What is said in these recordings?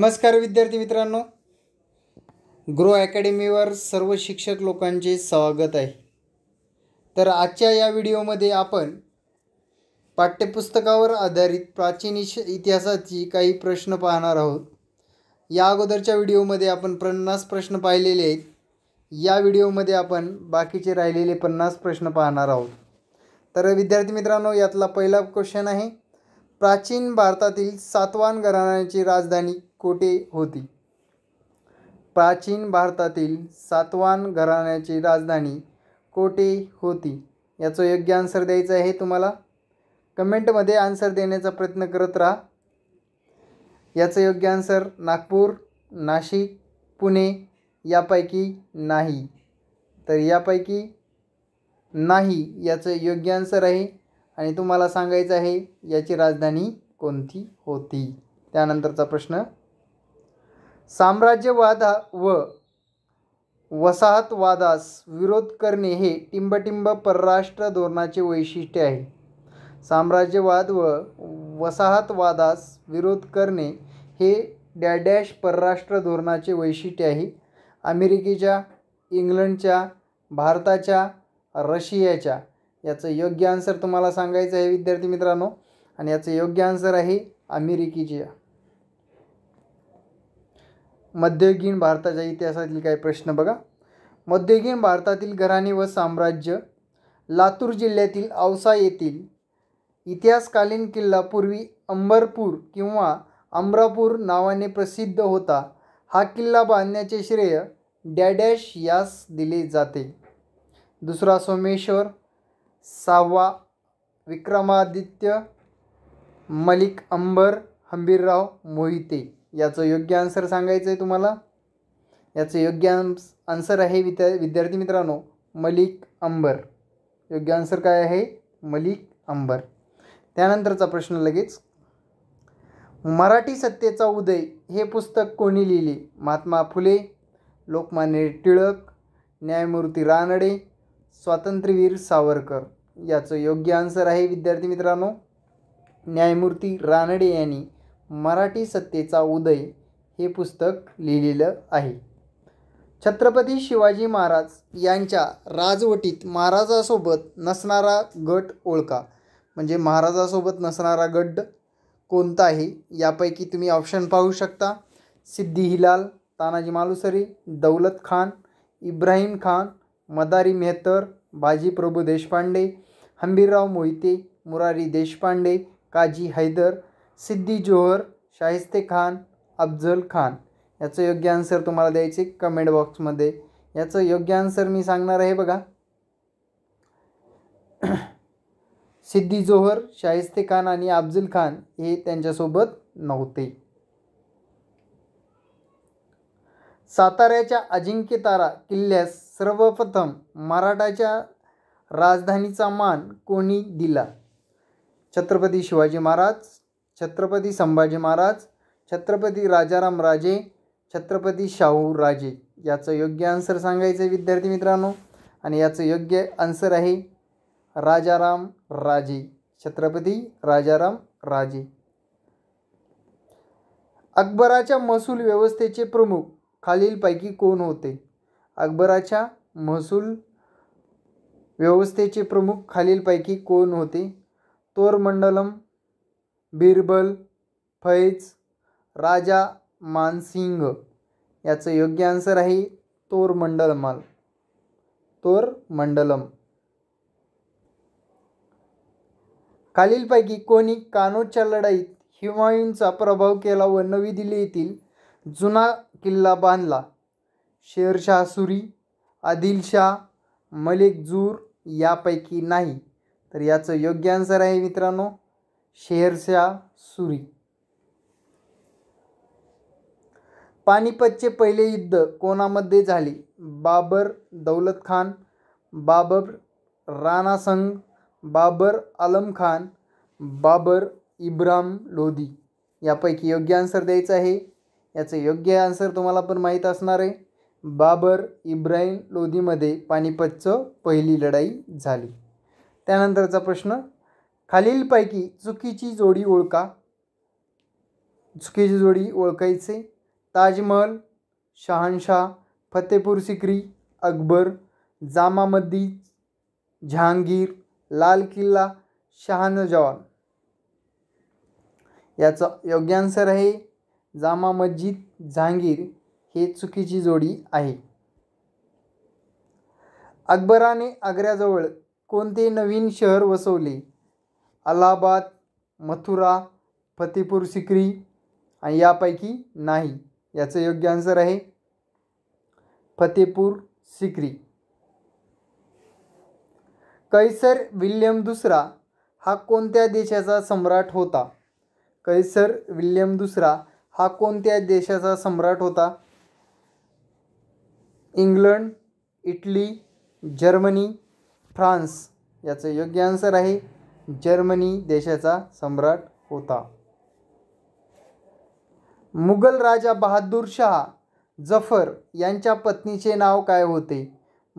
नमस्कार विद्यार्थी मित्रांनो ग्रो अकॅडमीवर सर्व शिक्षक लोकांचे स्वागत आहे तर आजच्या या व्हिडिओमध्ये आपण पाठ्यपुस्तकावर आधारित प्राचीन इश इतिहासाची काही प्रश्न पाहणार आहोत या अगोदरच्या व्हिडिओमध्ये आपण पन्नास प्रश्न पाहिलेले आहेत या व्हिडिओमध्ये आपण बाकीचे राहिलेले पन्नास प्रश्न पाहणार आहोत तर विद्यार्थी मित्रांनो यातला पहिला क्वेश्चन आहे प्राचीन भारतातील सातवान घराण्याची राजधानी कोटे होती प्राचीन भारतातील सातवान घराण्याची राजधानी कोटे होती याचं योग्य आन्सर द्यायचं आहे तुम्हाला कमेंटमध्ये आन्सर देण्याचा प्रयत्न करत राहा याचं योग्य आन्सर नागपूर नाशिक पुणे यापैकी नाही तर यापैकी नाही याचं योग्य आन्सर आहे आणि तुम्हाला सांगायचं आहे याची राजधानी कोणती होती त्यानंतरचा प्रश्न साम्राज्यवाद व वसाहतवादास विरोध करणे हे टिंबटिंब परराष्ट्र धोरणाचे वैशिष्ट्य आहे साम्राज्यवाद व वसाहतवादास विरोध करणे हे डॅडॅश परराष्ट्र धोरणाचे वैशिष्ट्य आहे अमेरिकेच्या इंग्लंडच्या भारताच्या रशियाच्या याचं योग्य आन्सर तुम्हाला सांगायचं आहे विद्यार्थी मित्रांनो आणि याचं योग्य आन्सर आहे अमेरिकेच्या मध्ययुगीन भारताच्या इतिहासातील काही प्रश्न बघा मध्ययुगीन भारतातील घराणे व साम्राज्य लातूर जिल्ह्यातील औसा येथील इतिहासकालीन किल्ला पूर्वी अंबरपूर किंवा अमरापूर नावाने प्रसिद्ध होता हा किल्ला बांधण्याचे श्रेय डॅडॅश यास दिले जाते दुसरा सोमेश्वर सहावा विक्रमादित्य मलिक अंबर हंबीरराव मोहिते याचं योग्य आन्सर सांगायचं आहे तुम्हाला याचं योग्य आन्सर आहे विद्या विद्यार्थी मित्रांनो मलिक अंबर योग्य आन्सर काय आहे मलिक अंबर त्यानंतरचा प्रश्न लगेच मराठी सत्तेचा उदय हे पुस्तक कोणी लिहिले महात्मा फुले लोकमान्य टिळक न्यायमूर्ती रानडे स्वातंत्र्यवीर सावरकर याचं योग्य आन्सर आहे विद्यार्थी मित्रांनो न्यायमूर्ती रानडे यांनी मराठी सत्तेचा उदय हे पुस्तक लिहिलेलं आहे छत्रपती शिवाजी महाराज यांच्या राजवटीत महाराजासोबत नसणारा गट ओळखा म्हणजे महाराजासोबत नसणारा गट कोणता आहे यापैकी तुम्ही ऑप्शन पाहू शकता सिद्धी हिलाल तानाजी मालुसरी दौलत खान इब्राहिम खान मदारी मेहतर बाजी प्रभू देशपांडे हंबीरराव मोहिते मुरारी देशपांडे काजी हैदर सिद्धी जोहर शाहिस्ते खान अफजल खान याचं योग्य आन्सर तुम्हाला द्यायचे कमेंट बॉक्समध्ये याचं योग्य आन्सर मी सांगणार आहे बघा सिद्धी जोहर शाहिस्ते खान आणि अफजल खान हे त्यांच्यासोबत नव्हते साताऱ्याच्या अजिंक्यतारा किल्ल्यास सर्वप्रथम मराठाच्या राजधानीचा मान कोणी दिला छत्रपती शिवाजी महाराज छत्रपती संभाजी महाराज छत्रपती राजाराम राजे छत्रपती शाहू राजे याचं योग्य आन्सर सांगायचं आहे विद्यार्थी मित्रांनो आणि याचं योग्य आन्सर आहे राजाराम राजे छत्रपती राजाराम राजे अकबराच्या महसूल व्यवस्थेचे प्रमुख खालीलपैकी कोण होते अकबराच्या महसूल व्यवस्थेचे प्रमुख खालीलपैकी कोण होते तोरमंडलम बिरबल फैज राजा मानसिंग याचं योग्य आन्सर आहे तोर तोर मंडलम खालीलपैकी कोणी कानोच्या लढाईत हिमायूंचा प्रभाव केला व नवी दिल्ली येथील जुना किल्ला बांधला शेरशाह सुरी आदिलशाह मलिक जूर यापैकी नाही तर याचं योग्य आन्सर आहे मित्रांनो शेरशाह सुरी पानिपतचे पहिले युद्ध कोणामध्ये झाले बाबर दौलत खान बाबर राणा संघ बाबर आलम खान बाबर इब्राम लोधी यापैकी योग्य आन्सर द्यायचं आहे याचं योग्य आन्सर तुम्हाला पण माहीत असणार आहे बाबर इब्राहिम लोधीमध्ये पानिपतचं पहिली लढाई झाली त्यानंतरचा प्रश्न खालीलपैकी चुकीची जोडी ओळखा चुकीची जोडी ओळखायचे ताजमहल शहानशाह फतेपूर सिक्री अकबर जामा मस्जिद जहांगीर लाल किल्ला शहानजवान याचा योग्य आन्सर आहे जामा मस्जिद जहांगीर हे चुकीची जोडी आहे अकबराने आग्र्याजवळ कोणते नवीन शहर वसवले अलाहाबाद मथुरा फतेपूर सिक्री आणि यापैकी नाही याचं योग्य आन्सर आहे फतेपूर सिक्री कैसर विल्यम दुसरा हा कोणत्या देशाचा सम्राट होता कैसर विल्यम दुसरा हा कोणत्या देशाचा सम्राट होता इंग्लंड इटली जर्मनी फ्रान्स याचं योग्य आन्सर आहे जर्मनी देशाचा सम्राट होता मुघल राजा बहादूर शाह जफर यांच्या पत्नीचे नाव काय होते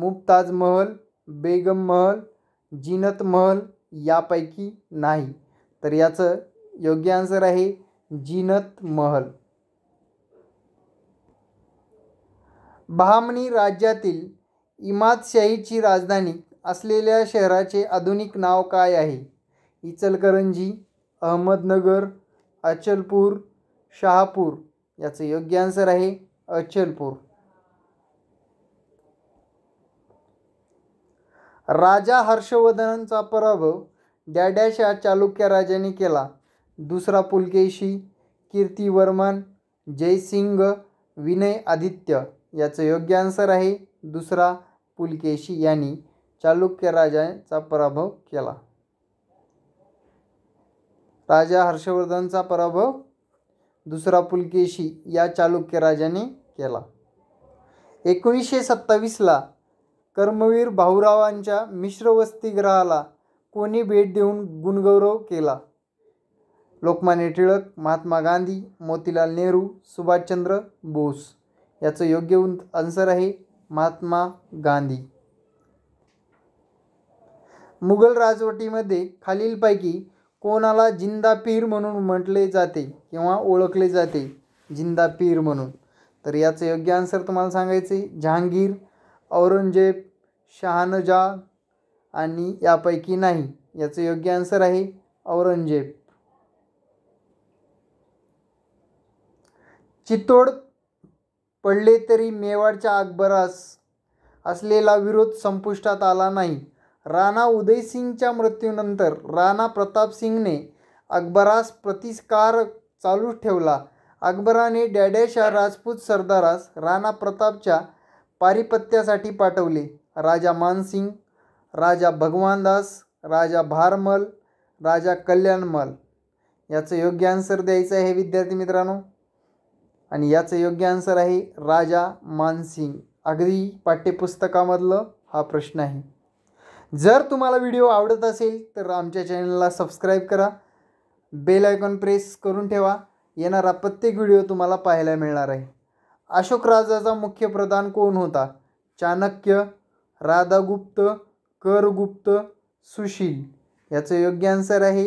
मुमताज महल बेगम महल जिनत महल यापैकी नाही तर याचं योग्य आन्सर आहे जिनत महल बहामनी राज्यातील इमादशाहीची राजधानी असलेल्या शहराचे आधुनिक नाव काय आहे इचलकरंजी अहमदनगर अचलपूर शहापूर याचं योग्य आन्सर आहे अचलपूर राजा हर्षवर्धनांचा पराभव डॅड्याशा चालुक्य राजाने केला दुसरा पुलकेशी वर्मान जयसिंग विनय आदित्य याचं योग्य आन्सर आहे दुसरा पुलकेशी यांनी चालुक्य राजाचा पराभव केला राजा हर्षवर्धनचा पराभव दुसरा पुलकेशी या चालुक्य राजाने केला एकोणीसशे सत्तावीसला कर्मवीर भाऊरावांच्या मिश्र वसतिगृहाला कोणी भेट देऊन गुणगौरव केला लोकमान्य टिळक महात्मा गांधी मोतीलाल नेहरू सुभाषचंद्र बोस याचं योग्य आन्सर आहे महात्मा गांधी मुघल राजवटीमध्ये खालीलपैकी कोणाला जिंदा पीर म्हणून म्हटले जाते किंवा ओळखले जाते जिंदा पीर म्हणून तर याचं योग्य आन्सर तुम्हाला सांगायचे जहांगीर औरंगजेब शहानजा आणि यापैकी नाही याचं योग्य आन्सर आहे औरंगजेब चितोड पडले तरी मेवाडच्या अकबरास असलेला विरोध संपुष्टात आला नाही राणा उदयसिंगच्या मृत्यूनंतर राणा प्रतापसिंगने अकबरास प्रतिकार चालू ठेवला अकबराने डॅडेशा राजपूत सरदारास राणा प्रतापच्या पारिपत्यासाठी पाठवले राजा मानसिंग राजा भगवानदास राजा भारमल राजा कल्याणमल याचं योग्य आन्सर द्यायचं आहे विद्यार्थी मित्रांनो आणि याचं योग्य आन्सर आहे राजा मानसिंग अगदी पाठ्यपुस्तकामधलं हा प्रश्न आहे जर तुम्हाला व्हिडिओ आवडत असेल तर आमच्या चॅनलला सबस्क्राईब करा बेल आयकॉन प्रेस करून ठेवा येणारा प्रत्येक व्हिडिओ तुम्हाला पाहायला मिळणार आहे अशोक राजाचा मुख्य प्रधान कोण होता चाणक्य राधागुप्त करगुप्त सुशील याचं योग्य आन्सर आहे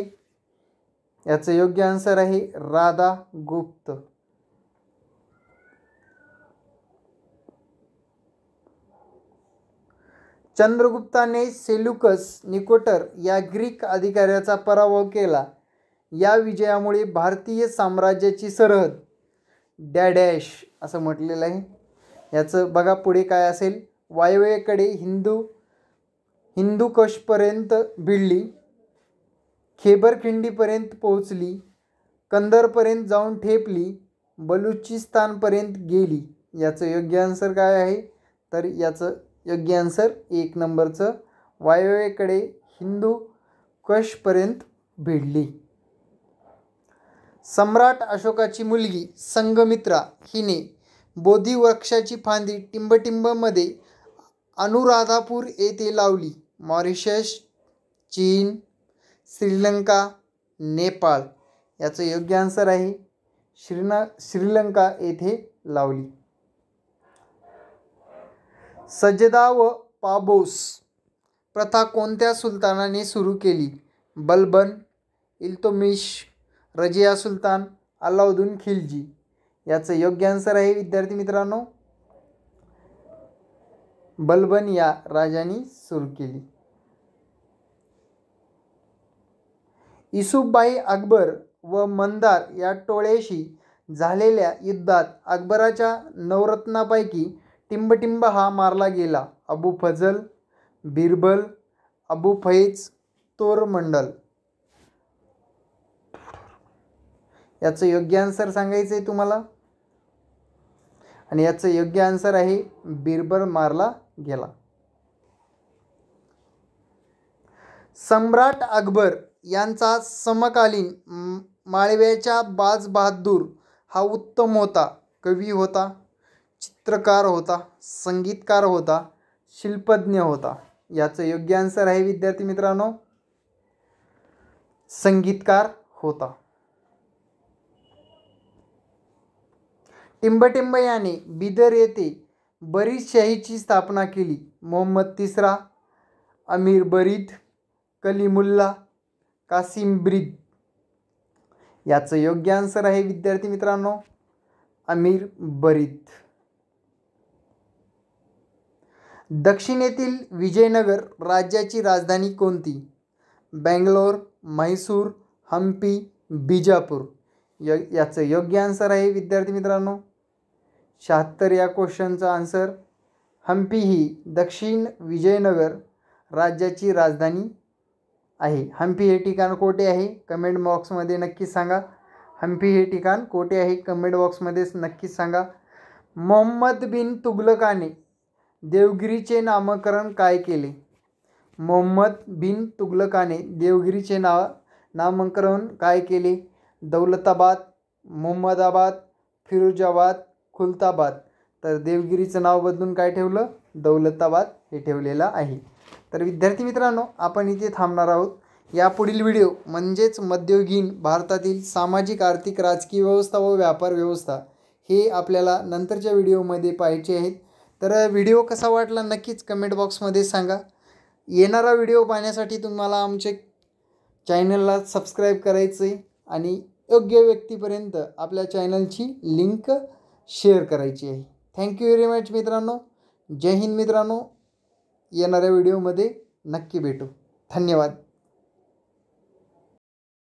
याचं योग्य आन्सर आहे राधागुप्त चंद्रगुप्ताने सेल्युकस निकोटर या ग्रीक अधिकाऱ्याचा पराभव केला या विजयामुळे भारतीय साम्राज्याची सरहद डॅडॅश असं म्हटलेलं आहे याचं बघा पुढे काय असेल वायव्येकडे हिंदू हिंदू कशपर्यंत भिडली खेबरखिंडीपर्यंत पोहोचली कंदरपर्यंत जाऊन ठेपली बलुचिस्तानपर्यंत गेली याचं योग्य आन्सर काय आहे तर याचं योग्य आन्सर एक नंबरचं वायव्येकडे हिंदू कशपर्यंत भिडली सम्राट अशोकाची मुलगी संगमित्रा हिने बोधी वृक्षाची फांदी टिंबटिंबमध्ये अनुराधापूर येथे लावली मॉरिशस चीन श्रीलंका नेपाळ याचं योग्य आन्सर आहे श्रीना श्रीलंका येथे लावली सजदा व पाबोस प्रथा कोणत्या सुलतानाने सुरू केली बलबन इल्तोमिश रजिया सुलतान अल्लाउद्दीन खिलजी याचं योग्य आन्सर आहे विद्यार्थी मित्रांनो बलबन या राजाने सुरू केली इसुफबाई अकबर व मंदार या टोळ्याशी झालेल्या युद्धात अकबराच्या नवरत्नापैकी टिंबटिंब हा मारला गेला अबू फजल बिरबल अबू फैज तोरमंडल याचं योग्य आन्सर सांगायचं आहे तुम्हाला आणि याचं योग्य आन्सर आहे बिरबल मारला गेला सम्राट अकबर यांचा समकालीन माळव्याच्या बाज बहादूर हा उत्तम होता कवी होता चित्रकार होता संगीतकार होता शिल्पज्ञ होता याचं योग्य आन्सर आहे विद्यार्थी मित्रांनो संगीतकार होता टिंबटिंब याने बिदर येथे बरीदशाहीची स्थापना केली मोहम्मद तिसरा अमीर बरीद कलीमुल्ला कासिम ब्रिद याचं योग्य आन्सर आहे विद्यार्थी मित्रांनो अमीर बरीद दक्षिणेतील विजयनगर राज्याची राजधानी कोणती बँगलोर म्हैसूर हम्पी बिजापूर य याचं योग्य आन्सर आहे विद्यार्थी मित्रांनो शहात्तर या क्वेश्चनचा आन्सर हंपी ही दक्षिण विजयनगर राज्याची राजधानी आहे हंपी हे ठिकाण कोठे आहे कमेंट बॉक्समध्ये नक्की सांगा हम्पी हे ठिकाण कोठे आहे कमेंट बॉक्समध्ये नक्कीच सांगा मोहम्मद बिन तुगलकाने देवगिरीचे नामकरण काय केले मोहम्मद बिन तुगलकाने देवगिरीचे ना नामकरण काय केले दौलताबाद मोहम्मदाबाद फिरोजाबाद खुलताबाद तर देवगिरीचं नाव बदलून काय ठेवलं दौलताबाद हे ठेवलेलं आहे तर विद्यार्थी मित्रांनो आपण इथे थांबणार आहोत यापुढील व्हिडिओ म्हणजेच मध्ययुगीन भारतातील सामाजिक आर्थिक राजकीय व्यवस्था व व्यापार व्यवस्था हे आपल्याला नंतरच्या व्हिडिओमध्ये पाहायचे आहेत तर व्हिडिओ कसा वाटला नक्कीच कमेंट बॉक्समध्ये सांगा येणारा व्हिडिओ पाहण्यासाठी तुम्हाला आमचे चॅनलला सबस्क्राईब करायचं आहे आणि योग्य व्यक्तीपर्यंत आपल्या चॅनलची लिंक शेअर करायची आहे थँक्यू व्हेरी मच मित्रांनो जय हिंद मित्रांनो येणाऱ्या व्हिडिओमध्ये नक्की भेटू धन्यवाद